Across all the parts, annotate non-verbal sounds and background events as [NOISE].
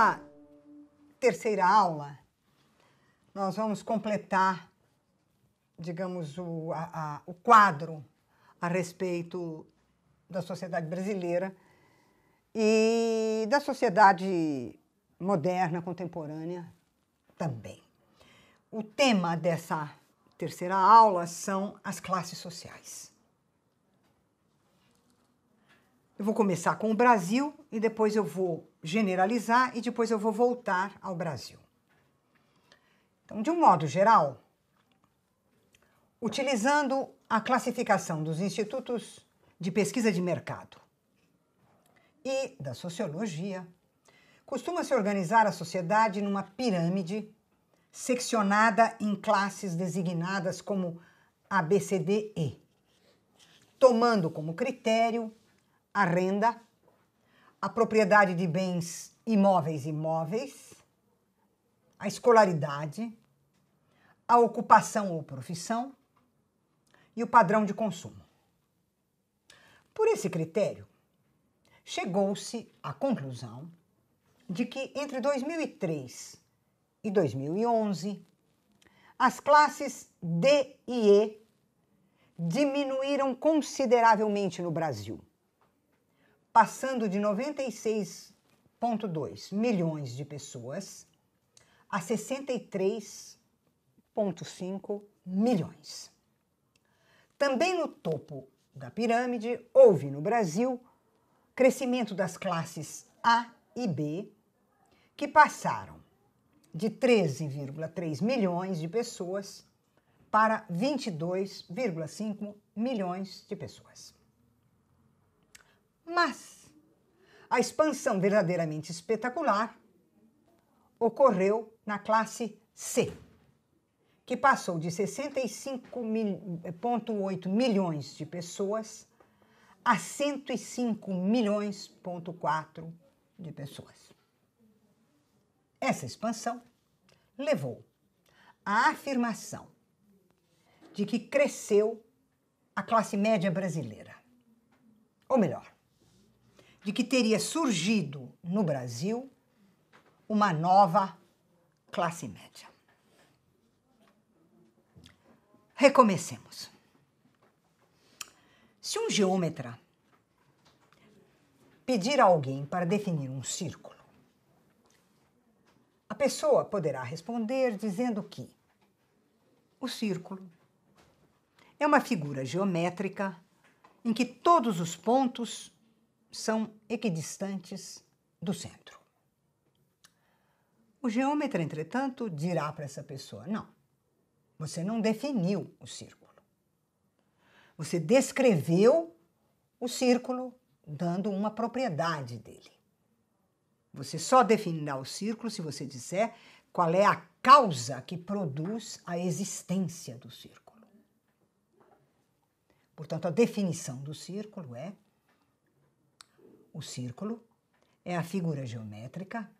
nessa terceira aula, nós vamos completar, digamos, o, a, a, o quadro a respeito da sociedade brasileira e da sociedade moderna, contemporânea também. O tema dessa terceira aula são as classes sociais. Eu vou começar com o Brasil e depois eu vou generalizar e depois eu vou voltar ao Brasil. Então, de um modo geral, utilizando a classificação dos institutos de pesquisa de mercado e da sociologia, costuma-se organizar a sociedade numa pirâmide seccionada em classes designadas como ABCDE, tomando como critério a renda, a propriedade de bens imóveis e imóveis, a escolaridade, a ocupação ou profissão e o padrão de consumo. Por esse critério, chegou-se à conclusão de que entre 2003 e 2011, as classes D e E diminuíram consideravelmente no Brasil passando de 96,2 milhões de pessoas a 63,5 milhões. Também no topo da pirâmide, houve no Brasil crescimento das classes A e B, que passaram de 13,3 milhões de pessoas para 22,5 milhões de pessoas. Mas a expansão verdadeiramente espetacular ocorreu na classe C, que passou de 65,8 eh, milhões de pessoas a 105 milhões,4 de pessoas. Essa expansão levou à afirmação de que cresceu a classe média brasileira. Ou melhor, de que teria surgido no Brasil uma nova classe média. Recomecemos. Se um geômetra pedir a alguém para definir um círculo, a pessoa poderá responder dizendo que o círculo é uma figura geométrica em que todos os pontos são equidistantes do centro. O geômetra, entretanto, dirá para essa pessoa: não, você não definiu o círculo. Você descreveu o círculo dando uma propriedade dele. Você só definirá o círculo se você disser qual é a causa que produz a existência do círculo. Portanto, a definição do círculo é o círculo é a figura geométrica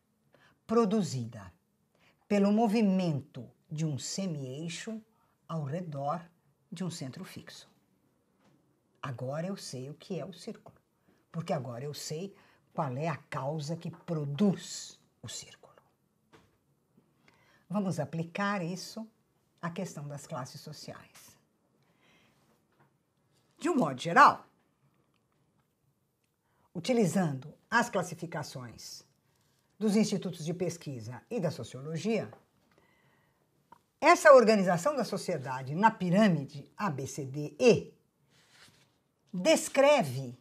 produzida pelo movimento de um semi-eixo ao redor de um centro fixo. Agora eu sei o que é o círculo, porque agora eu sei qual é a causa que produz o círculo. Vamos aplicar isso à questão das classes sociais. De um modo geral, utilizando as classificações dos institutos de pesquisa e da sociologia, essa organização da sociedade na pirâmide ABCDE descreve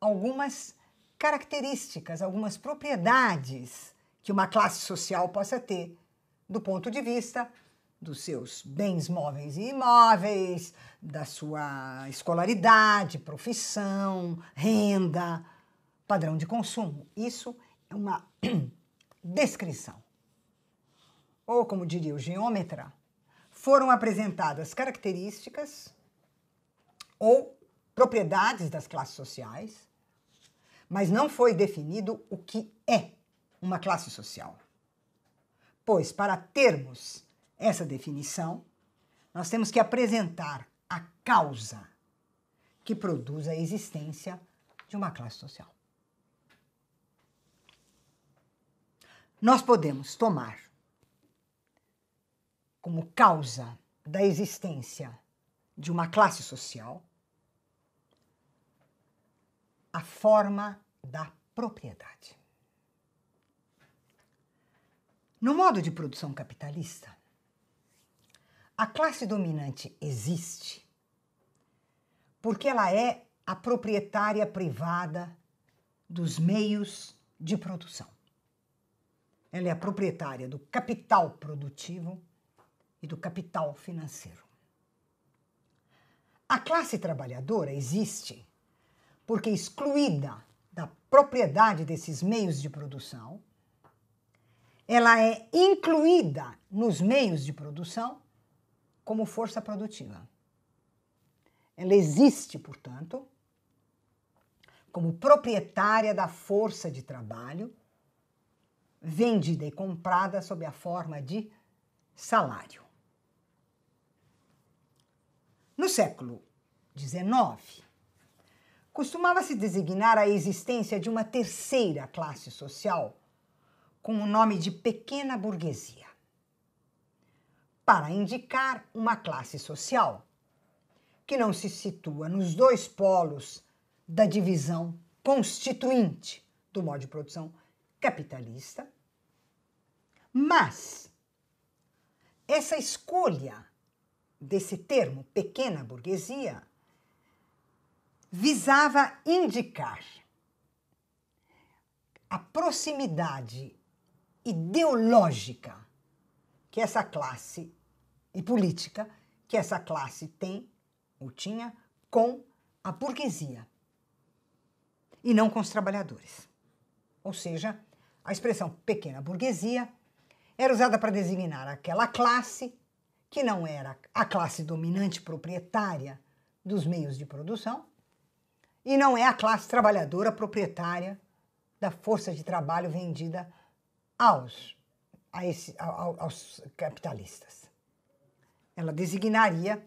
algumas características, algumas propriedades que uma classe social possa ter do ponto de vista dos seus bens móveis e imóveis, da sua escolaridade, profissão, renda, padrão de consumo. Isso é uma [CLEARS THROAT] descrição. Ou, como diria o geômetra, foram apresentadas características ou propriedades das classes sociais, mas não foi definido o que é uma classe social. Pois, para termos essa definição, nós temos que apresentar a causa que produz a existência de uma classe social. nós podemos tomar como causa da existência de uma classe social a forma da propriedade. No modo de produção capitalista, a classe dominante existe porque ela é a proprietária privada dos meios de produção. Ela é a proprietária do capital produtivo e do capital financeiro. A classe trabalhadora existe porque, é excluída da propriedade desses meios de produção, ela é incluída nos meios de produção como força produtiva. Ela existe, portanto, como proprietária da força de trabalho vendida e comprada sob a forma de salário. No século XIX, costumava-se designar a existência de uma terceira classe social com o nome de pequena burguesia, para indicar uma classe social que não se situa nos dois polos da divisão constituinte do modo de produção capitalista, mas essa escolha desse termo pequena burguesia visava indicar a proximidade ideológica que essa classe e política que essa classe tem ou tinha com a burguesia e não com os trabalhadores. Ou seja, a expressão pequena burguesia era usada para designar aquela classe que não era a classe dominante proprietária dos meios de produção e não é a classe trabalhadora proprietária da força de trabalho vendida aos, a esse, ao, aos capitalistas. Ela designaria.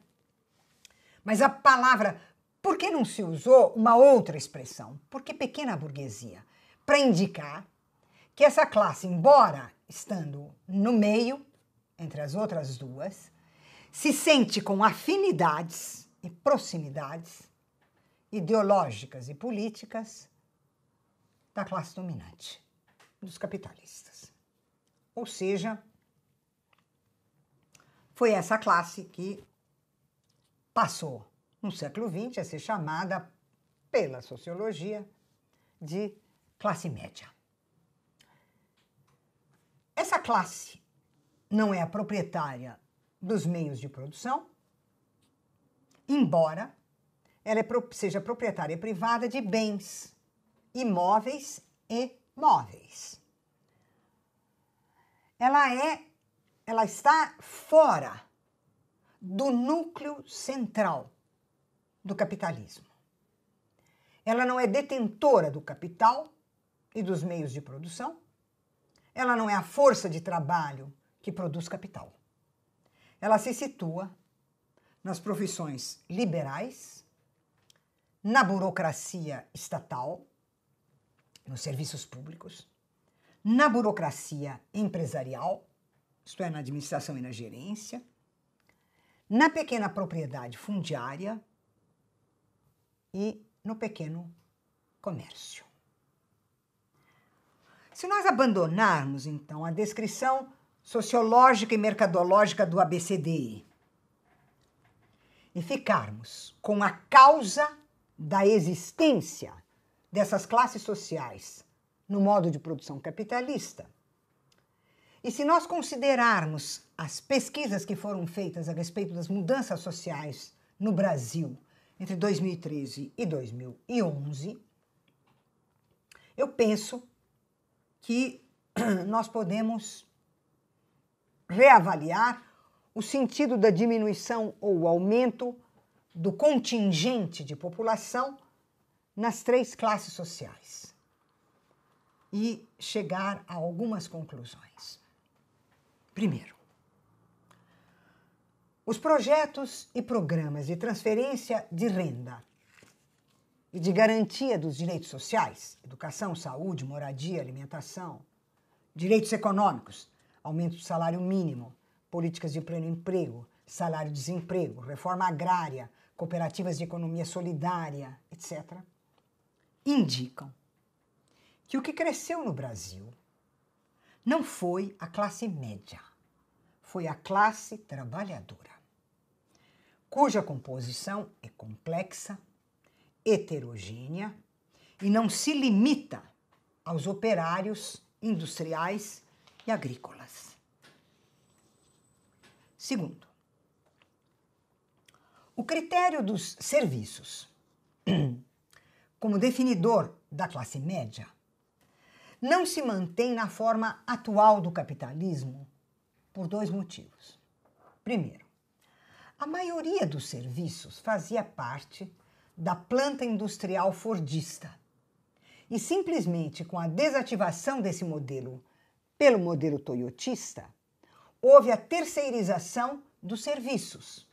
Mas a palavra, por que não se usou uma outra expressão? Porque pequena burguesia, para indicar que essa classe, embora estando no meio, entre as outras duas, se sente com afinidades e proximidades ideológicas e políticas da classe dominante, dos capitalistas. Ou seja, foi essa classe que passou no século XX a ser chamada pela sociologia de classe média. Essa classe não é a proprietária dos meios de produção, embora ela é, seja proprietária privada de bens imóveis e móveis. Ela é, ela está fora do núcleo central do capitalismo. Ela não é detentora do capital e dos meios de produção, ela não é a força de trabalho que produz capital. Ela se situa nas profissões liberais, na burocracia estatal, nos serviços públicos, na burocracia empresarial, isto é, na administração e na gerência, na pequena propriedade fundiária e no pequeno comércio. Se nós abandonarmos, então, a descrição sociológica e mercadológica do ABCDE e ficarmos com a causa da existência dessas classes sociais no modo de produção capitalista, e se nós considerarmos as pesquisas que foram feitas a respeito das mudanças sociais no Brasil entre 2013 e 2011, eu penso que [CLEARS THROAT] nós podemos reavaliar o sentido da diminuição ou aumento do contingente de população nas três classes sociais e chegar a algumas conclusões. Primeiro, os projetos e programas de transferência de renda e de garantia dos direitos sociais, educação, saúde, moradia, alimentação, direitos econômicos, aumento do salário mínimo, políticas de pleno emprego, salário-desemprego, reforma agrária, cooperativas de economia solidária, etc., indicam que o que cresceu no Brasil não foi a classe média, foi a classe trabalhadora, cuja composição é complexa heterogênea e não se limita aos operários industriais e agrícolas. Segundo, o critério dos serviços [CLEARS THROAT] como definidor da classe média não se mantém na forma atual do capitalismo por dois motivos. Primeiro, a maioria dos serviços fazia parte da planta industrial fordista. E simplesmente com a desativação desse modelo pelo modelo toyotista, houve a terceirização dos serviços,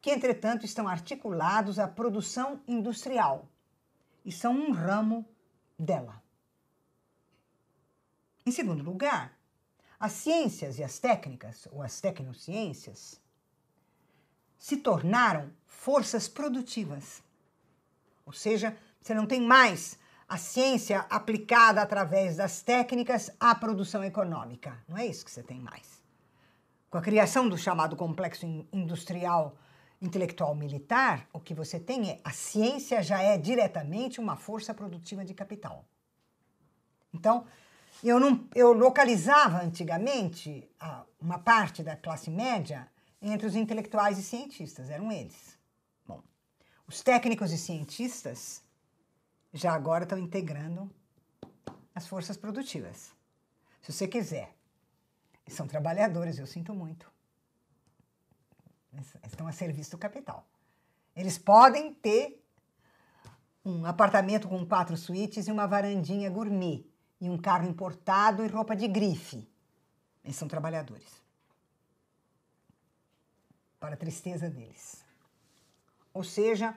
que entretanto estão articulados à produção industrial e são um ramo dela. Em segundo lugar, as ciências e as técnicas, ou as tecnociências, se tornaram forças produtivas. Ou seja, você não tem mais a ciência aplicada através das técnicas à produção econômica. Não é isso que você tem mais. Com a criação do chamado complexo industrial intelectual militar, o que você tem é a ciência já é diretamente uma força produtiva de capital. Então, eu, não, eu localizava antigamente uma parte da classe média entre os intelectuais e cientistas, eram eles. Bom, os técnicos e cientistas já agora estão integrando as forças produtivas. Se você quiser, são trabalhadores, eu sinto muito. estão a serviço do capital. Eles podem ter um apartamento com quatro suítes e uma varandinha gourmet, e um carro importado e roupa de grife. Eles são trabalhadores para a tristeza deles. Ou seja,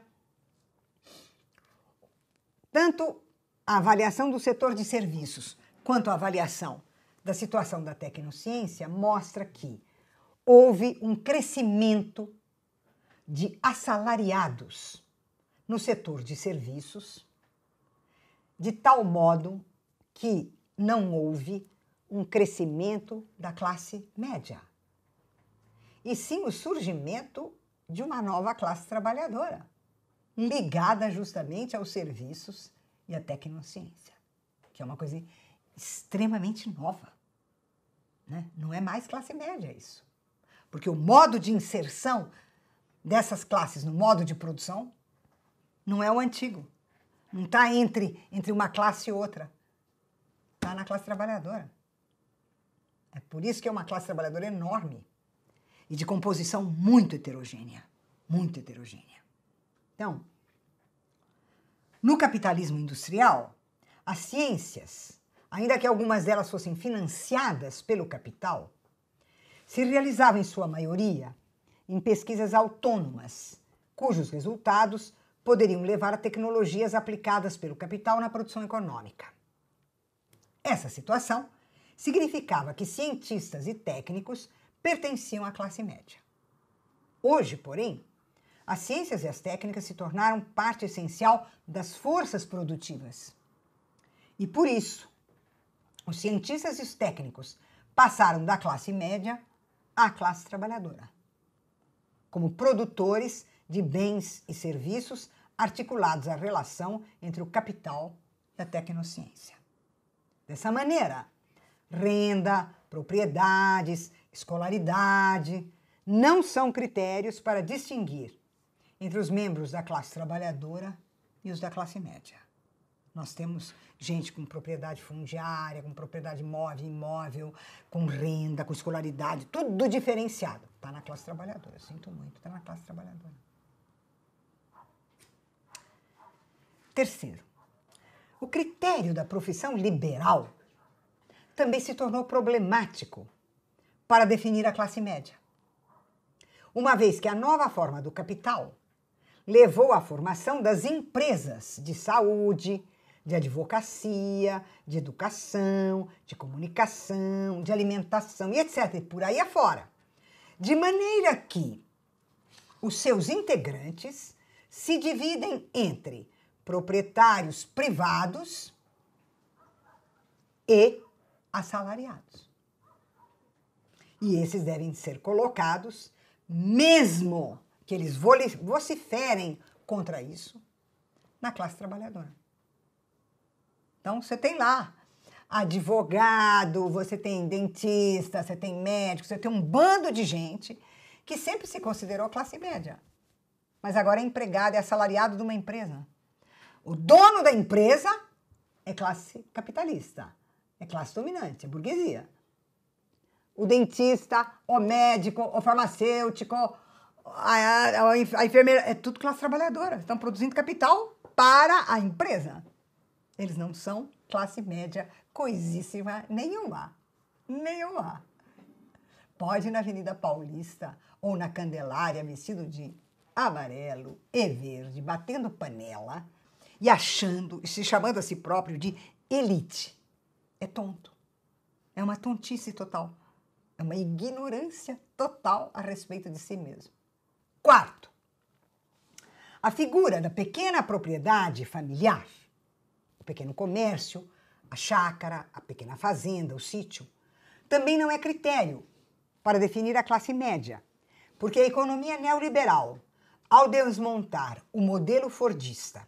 tanto a avaliação do setor de serviços quanto a avaliação da situação da tecnociência mostra que houve um crescimento de assalariados no setor de serviços, de tal modo que não houve um crescimento da classe média e sim o surgimento de uma nova classe trabalhadora, ligada justamente aos serviços e à tecnociência, que é uma coisa extremamente nova. Né? Não é mais classe média isso. Porque o modo de inserção dessas classes no modo de produção não é o antigo. Não está entre, entre uma classe e outra. Está na classe trabalhadora. É por isso que é uma classe trabalhadora enorme e de composição muito heterogênea. Muito heterogênea. Então, no capitalismo industrial, as ciências, ainda que algumas delas fossem financiadas pelo capital, se realizavam em sua maioria em pesquisas autônomas, cujos resultados poderiam levar a tecnologias aplicadas pelo capital na produção econômica. Essa situação significava que cientistas e técnicos pertenciam à classe média. Hoje, porém, as ciências e as técnicas se tornaram parte essencial das forças produtivas. E por isso, os cientistas e os técnicos passaram da classe média à classe trabalhadora, como produtores de bens e serviços articulados à relação entre o capital e a tecnociência. Dessa maneira, renda, propriedades, escolaridade, não são critérios para distinguir entre os membros da classe trabalhadora e os da classe média. Nós temos gente com propriedade fundiária, com propriedade móvel, imóvel, com renda, com escolaridade, tudo diferenciado. Está na classe trabalhadora, sinto muito, está na classe trabalhadora. Terceiro, o critério da profissão liberal também se tornou problemático para definir a classe média. Uma vez que a nova forma do capital levou à formação das empresas de saúde, de advocacia, de educação, de comunicação, de alimentação e etc. E por aí afora. De maneira que os seus integrantes se dividem entre proprietários privados e assalariados. E esses devem ser colocados, mesmo que eles vociferem contra isso, na classe trabalhadora. Então, você tem lá advogado, você tem dentista, você tem médico, você tem um bando de gente que sempre se considerou classe média, mas agora é empregado, é assalariado de uma empresa. O dono da empresa é classe capitalista, é classe dominante, é burguesia o dentista, o médico, o farmacêutico, a, a, a enfermeira, é tudo classe trabalhadora. Estão produzindo capital para a empresa. Eles não são classe média coisíssima nenhuma. Nenhuma. Pode ir na Avenida Paulista ou na Candelária, vestido de amarelo e verde, batendo panela e achando, se chamando a si próprio de elite. É tonto. É uma tontice total. É uma ignorância total a respeito de si mesmo. Quarto, a figura da pequena propriedade familiar, o pequeno comércio, a chácara, a pequena fazenda, o sítio, também não é critério para definir a classe média, porque a economia neoliberal, ao desmontar o modelo fordista,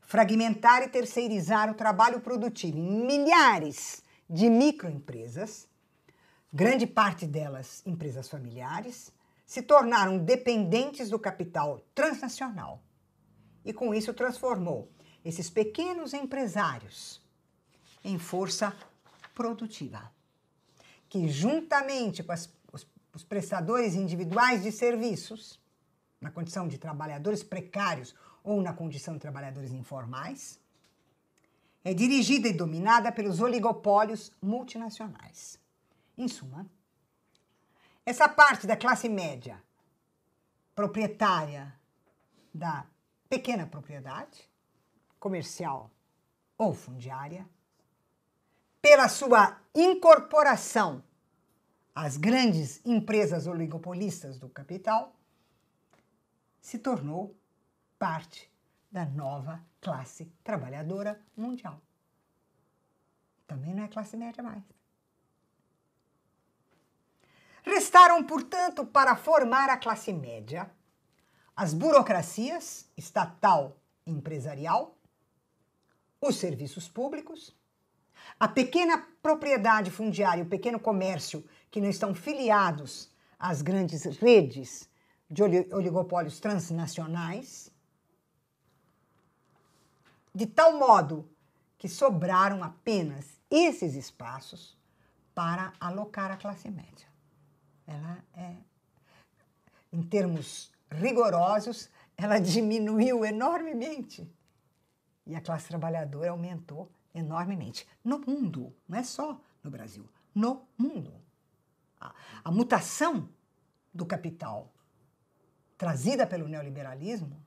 fragmentar e terceirizar o trabalho produtivo em milhares de microempresas, grande parte delas empresas familiares, se tornaram dependentes do capital transnacional. E com isso transformou esses pequenos empresários em força produtiva, que juntamente com as, os, os prestadores individuais de serviços, na condição de trabalhadores precários ou na condição de trabalhadores informais, é dirigida e dominada pelos oligopólios multinacionais. Em suma, essa parte da classe média proprietária da pequena propriedade, comercial ou fundiária, pela sua incorporação às grandes empresas oligopolistas do capital, se tornou parte da nova classe trabalhadora mundial. Também não é classe média mais. estaram portanto, para formar a classe média as burocracias estatal e empresarial, os serviços públicos, a pequena propriedade fundiária, o pequeno comércio, que não estão filiados às grandes redes de oligopólios transnacionais, de tal modo que sobraram apenas esses espaços para alocar a classe média. Ela é, em termos rigorosos, ela [LAUGHS] diminuiu enormemente. E a classe trabalhadora aumentou enormemente. No mundo, não é só no Brasil, no mundo. A, a mutação do capital trazida pelo neoliberalismo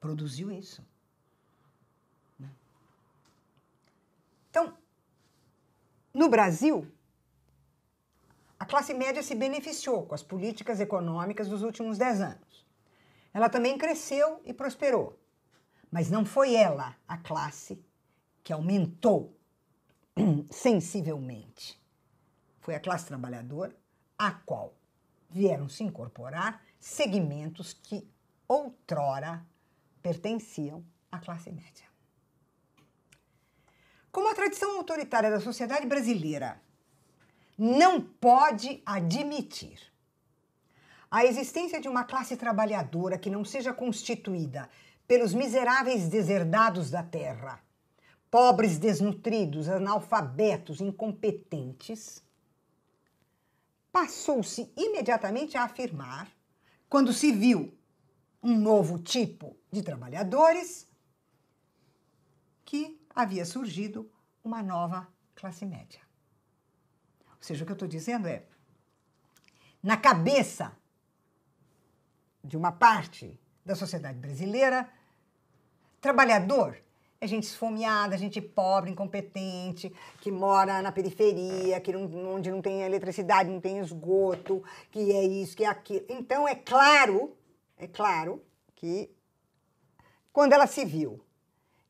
produziu isso. Né? Então, no Brasil, classe média se beneficiou com as políticas econômicas dos últimos dez anos. Ela também cresceu e prosperou. Mas não foi ela a classe que aumentou [CLEARS THROAT] sensivelmente. Foi a classe trabalhadora a qual vieram se incorporar segmentos que outrora pertenciam à classe média. Como a tradição autoritária da sociedade brasileira não pode admitir a existência de uma classe trabalhadora que não seja constituída pelos miseráveis deserdados da terra, pobres desnutridos, analfabetos, incompetentes, passou-se imediatamente a afirmar, quando se viu um novo tipo de trabalhadores, que havia surgido uma nova classe média seja, o que eu estou dizendo é, na cabeça de uma parte da sociedade brasileira, trabalhador é gente esfomeada, gente pobre, incompetente, que mora na periferia, que não, onde não tem eletricidade, não tem esgoto, que é isso, que é aquilo. Então é claro, é claro que quando ela se viu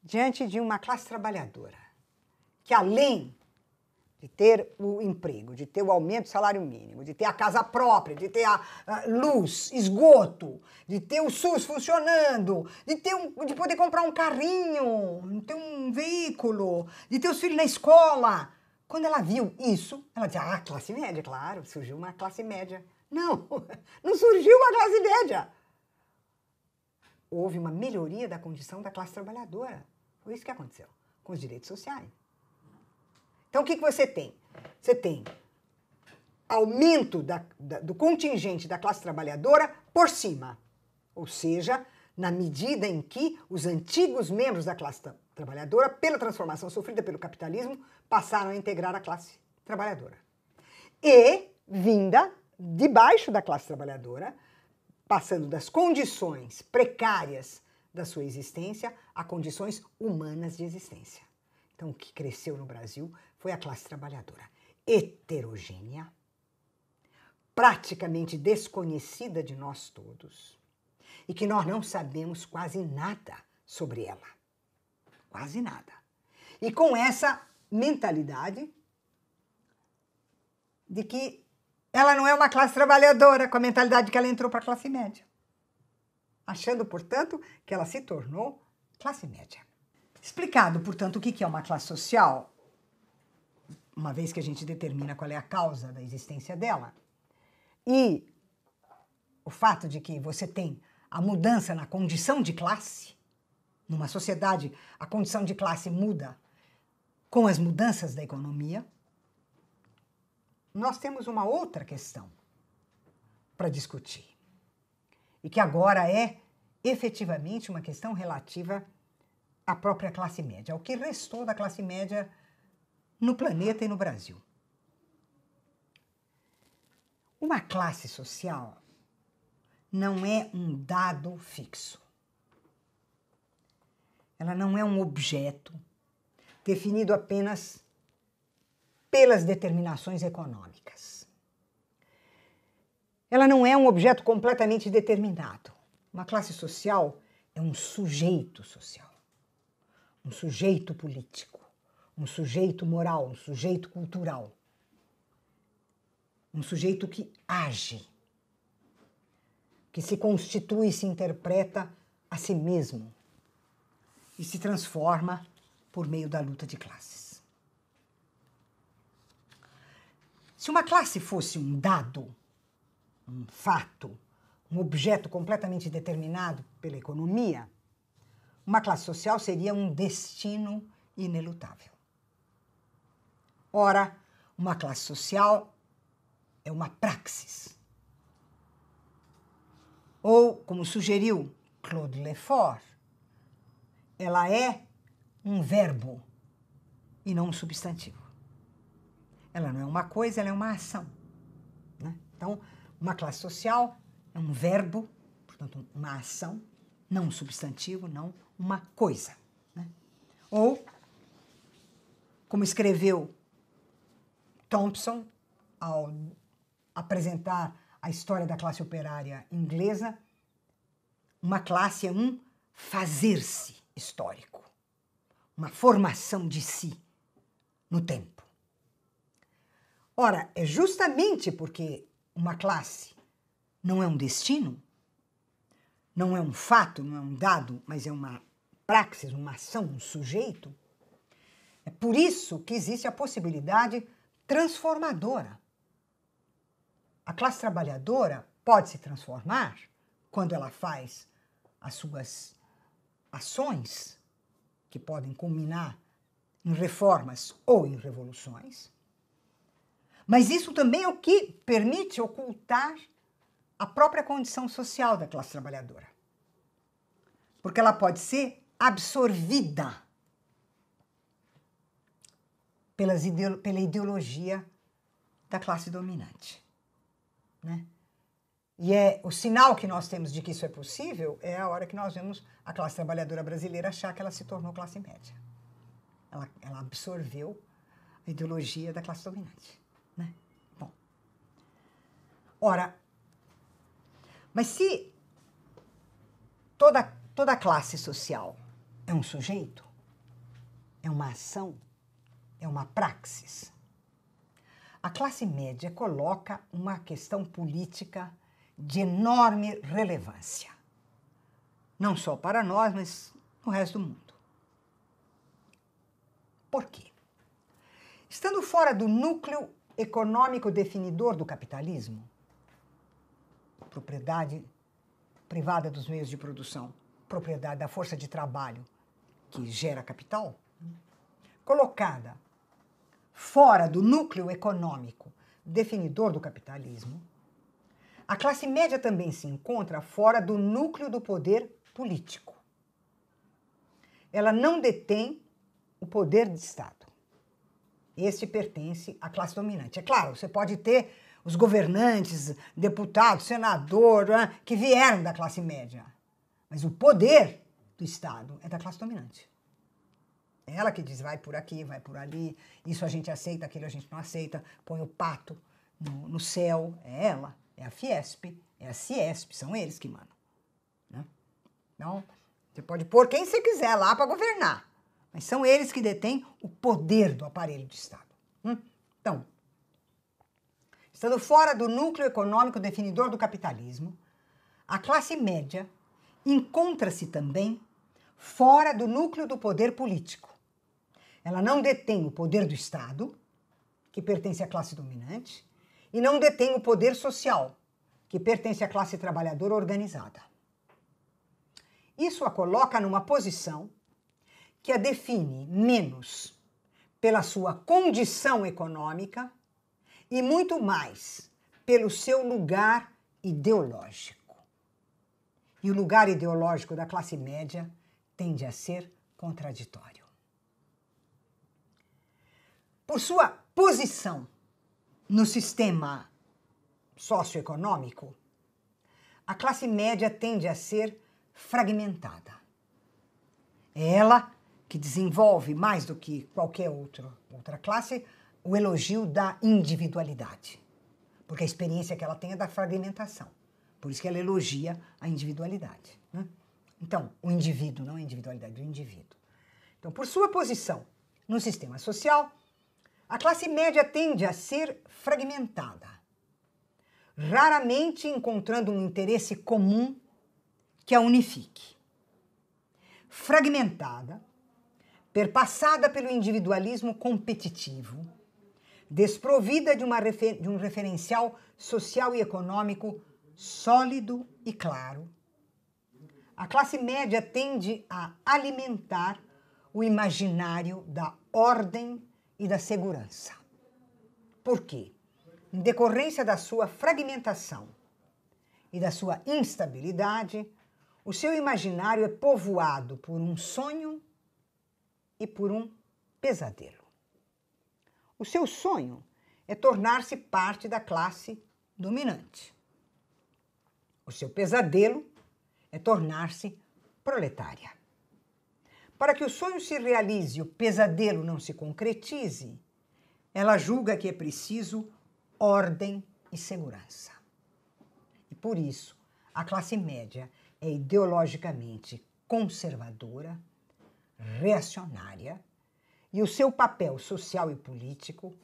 diante de uma classe trabalhadora que além de ter o emprego, de ter o aumento do salário mínimo, de ter a casa própria, de ter a, a luz, esgoto, de ter o SUS funcionando, de, ter um, de poder comprar um carrinho, de ter um veículo, de ter os filhos na escola. Quando ela viu isso, ela disse: Ah, classe média, claro, surgiu uma classe média. Não, [LAUGHS] não surgiu uma classe média. Houve uma melhoria da condição da classe trabalhadora. Foi isso que aconteceu com os direitos sociais. Então, o que, que você tem? Você tem aumento da, da, do contingente da classe trabalhadora por cima, ou seja, na medida em que os antigos membros da classe trabalhadora, pela transformação sofrida pelo capitalismo, passaram a integrar a classe trabalhadora. E vinda debaixo da classe trabalhadora, passando das condições precárias da sua existência a condições humanas de existência. Então, o que cresceu no Brasil foi a classe trabalhadora heterogênea, praticamente desconhecida de nós todos e que nós não sabemos quase nada sobre ela. Quase nada. E com essa mentalidade de que ela não é uma classe trabalhadora, com a mentalidade que ela entrou para a classe média. Achando, portanto, que ela se tornou classe média. Explicado, portanto, o que é uma classe social, uma vez que a gente determina qual é a causa da existência dela. E o fato de que você tem a mudança na condição de classe, numa sociedade, a condição de classe muda com as mudanças da economia. Nós temos uma outra questão para discutir e que agora é efetivamente uma questão relativa à própria classe média, ao que restou da classe média no planeta e no Brasil. Uma classe social não é um dado fixo. Ela não é um objeto definido apenas pelas determinações econômicas. Ela não é um objeto completamente determinado. Uma classe social é um sujeito social, um sujeito político um sujeito moral, um sujeito cultural, um sujeito que age, que se constitui e se interpreta a si mesmo e se transforma por meio da luta de classes. Se uma classe fosse um dado, um fato, um objeto completamente determinado pela economia, uma classe social seria um destino inelutável. Ora, uma classe social é uma praxis. Ou, como sugeriu Claude Lefort, ela é um verbo e não um substantivo. Ela não é uma coisa, ela é uma ação. Né? Então, uma classe social é um verbo, portanto, uma ação, não um substantivo, não uma coisa. Né? Ou, como escreveu Thompson, ao apresentar a história da classe operária inglesa, uma classe é um fazer-se histórico, uma formação de si no tempo. Ora, é justamente porque uma classe não é um destino, não é um fato, não é um dado, mas é uma praxis, uma ação, um sujeito. É por isso que existe a possibilidade transformadora. A classe trabalhadora pode se transformar quando ela faz as suas ações, que podem culminar em reformas ou em revoluções. Mas isso também é o que permite ocultar a própria condição social da classe trabalhadora. Porque ela pode ser absorvida pelas ideolo pela ideologia da classe dominante. Né? E é o sinal que nós temos de que isso é possível é a hora que nós vemos a classe trabalhadora brasileira achar que ela se tornou classe média. Ela, ela absorveu a ideologia da classe dominante. Né? Bom. Ora, mas se toda, toda classe social é um sujeito, é uma ação, é uma praxis. A classe média coloca uma questão política de enorme relevância, não só para nós, mas no resto do mundo. Por quê? Estando fora do núcleo econômico definidor do capitalismo, propriedade privada dos meios de produção, propriedade da força de trabalho que gera capital, colocada fora do núcleo econômico definidor do capitalismo, a classe média também se encontra fora do núcleo do poder político. Ela não detém o poder de Estado. Este pertence à classe dominante. É claro, você pode ter os governantes, deputados, senador, que vieram da classe média, mas o poder do Estado é da classe dominante. Ela que diz, vai por aqui, vai por ali, isso a gente aceita, aquilo a gente não aceita, põe o pato no, no céu. É ela, é a Fiesp, é a Ciesp, são eles que mandam. Né? Então, você pode pôr quem você quiser lá para governar, mas são eles que detêm o poder do aparelho de Estado. Hum? Então, estando fora do núcleo econômico definidor do capitalismo, a classe média encontra-se também fora do núcleo do poder político. Ela não detém o poder do Estado, que pertence à classe dominante, e não detém o poder social, que pertence à classe trabalhadora organizada. Isso a coloca numa posição que a define menos pela sua condição econômica e muito mais pelo seu lugar ideológico. E o lugar ideológico da classe média tende a ser contraditório. Por sua posição no sistema socioeconômico, a classe média tende a ser fragmentada. É ela que desenvolve, mais do que qualquer outro, outra classe, o elogio da individualidade, porque a experiência que ela tem é da fragmentação. Por isso que ela elogia a individualidade. Né? Então, o indivíduo, não a individualidade, o indivíduo. Então, por sua posição no sistema social, a classe média tende a ser fragmentada, raramente encontrando um interesse comum que a unifique. Fragmentada, perpassada pelo individualismo competitivo, desprovida de, refer de um referencial social e econômico sólido e claro a classe média tende a alimentar o imaginário da ordem e da segurança. Por quê? Em decorrência da sua fragmentação e da sua instabilidade, o seu imaginário é povoado por um sonho e por um pesadelo. O seu sonho é tornar-se parte da classe dominante. O seu pesadelo é tornar-se proletária. Para que o sonho se realize e o pesadelo não se concretize, ela julga que é preciso ordem e segurança. E por isso, a classe média é ideologicamente conservadora, reacionária, e o seu papel social e político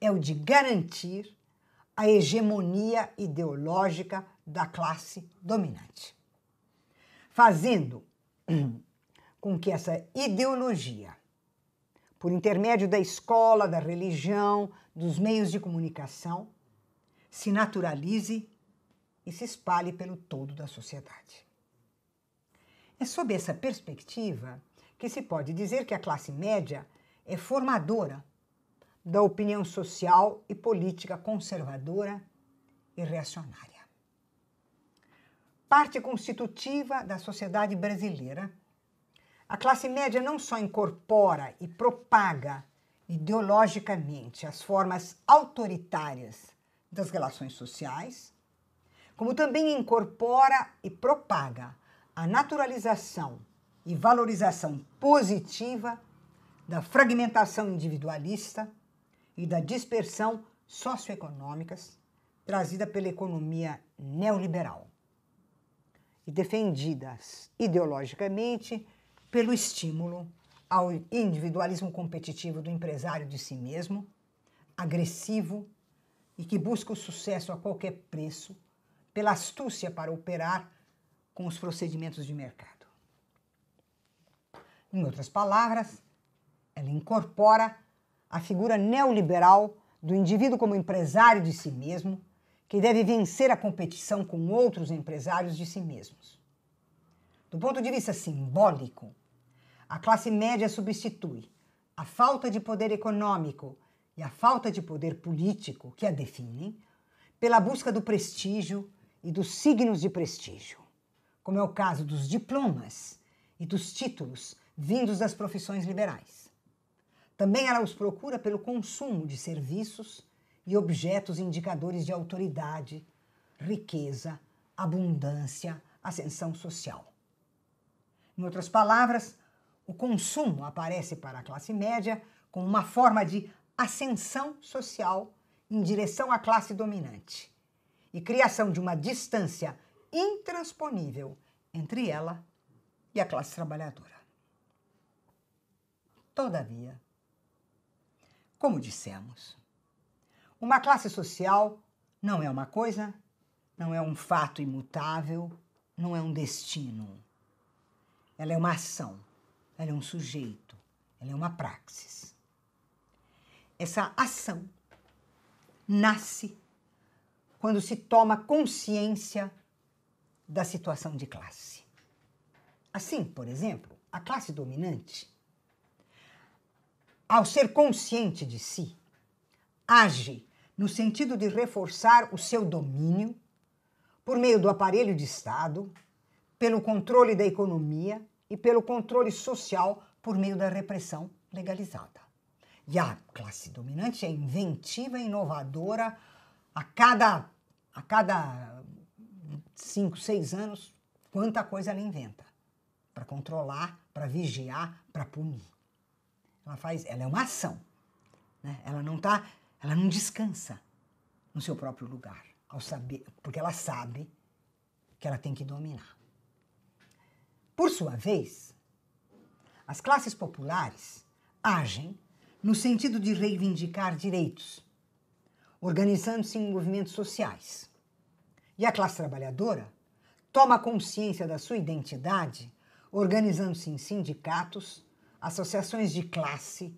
é o de garantir a hegemonia ideológica da classe dominante fazendo [CLEARS THROAT] com que essa ideologia, por intermédio da escola, da religião, dos meios de comunicação, se naturalize e se espalhe pelo todo da sociedade. É sob essa perspectiva que se pode dizer que a classe média é formadora da opinião social e política conservadora e reacionária parte constitutiva da sociedade brasileira. A classe média não só incorpora e propaga ideologicamente as formas autoritárias das relações sociais, como também incorpora e propaga a naturalização e valorização positiva da fragmentação individualista e da dispersão socioeconômicas trazida pela economia neoliberal e defendidas ideologicamente pelo estímulo ao individualismo competitivo do empresário de si mesmo, agressivo e que busca o sucesso a qualquer preço, pela astúcia para operar com os procedimentos de mercado. Em outras palavras, ela incorpora a figura neoliberal do indivíduo como empresário de si mesmo, que deve vencer a competição com outros empresários de si mesmos. Do ponto de vista simbólico, a classe média substitui a falta de poder econômico e a falta de poder político que a definem pela busca do prestígio e dos signos de prestígio, como é o caso dos diplomas e dos títulos vindos das profissões liberais. Também ela os procura pelo consumo de serviços e objetos indicadores de autoridade, riqueza, abundância, ascensão social. Em outras palavras, o consumo aparece para a classe média como uma forma de ascensão social em direção à classe dominante e criação de uma distância intransponível entre ela e a classe trabalhadora. Todavia, como dissemos, uma classe social não é uma coisa, não é um fato imutável, não é um destino. Ela é uma ação, ela é um sujeito, ela é uma praxis. Essa ação nasce quando se toma consciência da situação de classe. Assim, por exemplo, a classe dominante, ao ser consciente de si, age no sentido de reforçar o seu domínio por meio do aparelho de Estado, pelo controle da economia e pelo controle social por meio da repressão legalizada. E a classe dominante é inventiva e é inovadora a cada, a cada cinco, seis anos, quanta coisa ela inventa para controlar, para vigiar, para punir. Ela faz, ela é uma ação. Né? Ela não está ela não descansa no seu próprio lugar, ao saber, porque ela sabe que ela tem que dominar. Por sua vez, as classes populares agem no sentido de reivindicar direitos, organizando-se em movimentos sociais. E a classe trabalhadora toma consciência da sua identidade, organizando-se em sindicatos, associações de classe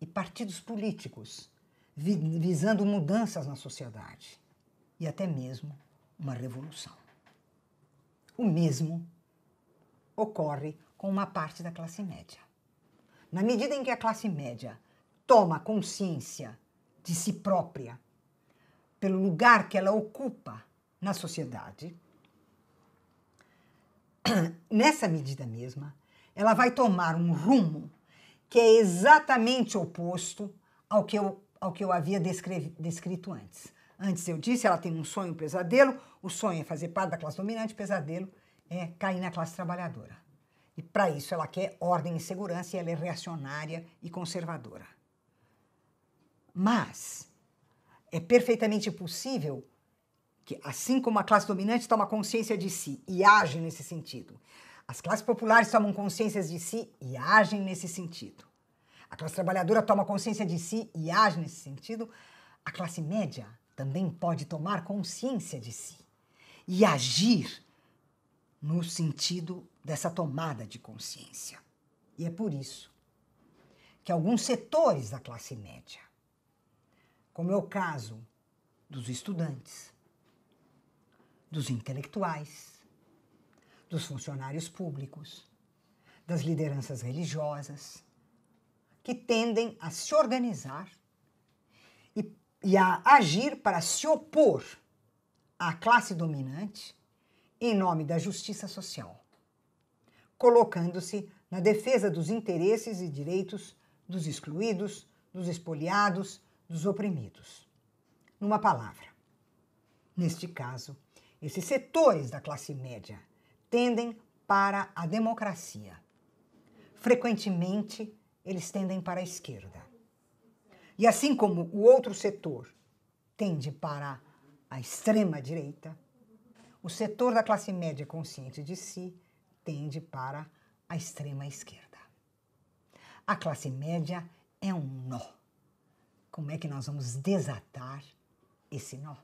e partidos políticos visando mudanças na sociedade e até mesmo uma revolução. O mesmo ocorre com uma parte da classe média. Na medida em que a classe média toma consciência de si própria, pelo lugar que ela ocupa na sociedade, [CLEARS THROAT] nessa medida mesma, ela vai tomar um rumo que é exatamente oposto ao que eu ao que eu havia descrito antes. Antes eu disse, ela tem um sonho, um pesadelo, o sonho é fazer parte da classe dominante, o pesadelo é cair na classe trabalhadora. E para isso ela quer ordem e segurança e ela é reacionária e conservadora. Mas é perfeitamente possível que, assim como a classe dominante toma consciência de si e age nesse sentido, as classes populares tomam consciência de si e agem nesse sentido. A classe trabalhadora toma consciência de si e age nesse sentido. A classe média também pode tomar consciência de si e agir no sentido dessa tomada de consciência. E é por isso que alguns setores da classe média, como é o caso dos estudantes, dos intelectuais, dos funcionários públicos, das lideranças religiosas, que tendem a se organizar e, e a agir para se opor à classe dominante em nome da justiça social, colocando-se na defesa dos interesses e direitos dos excluídos, dos espoliados, dos oprimidos. Numa palavra, neste caso, esses setores da classe média tendem para a democracia, frequentemente eles tendem para a esquerda. E assim como o outro setor tende para a extrema direita, o setor da classe média consciente de si tende para a extrema esquerda. A classe média é um nó. Como é que nós vamos desatar esse nó?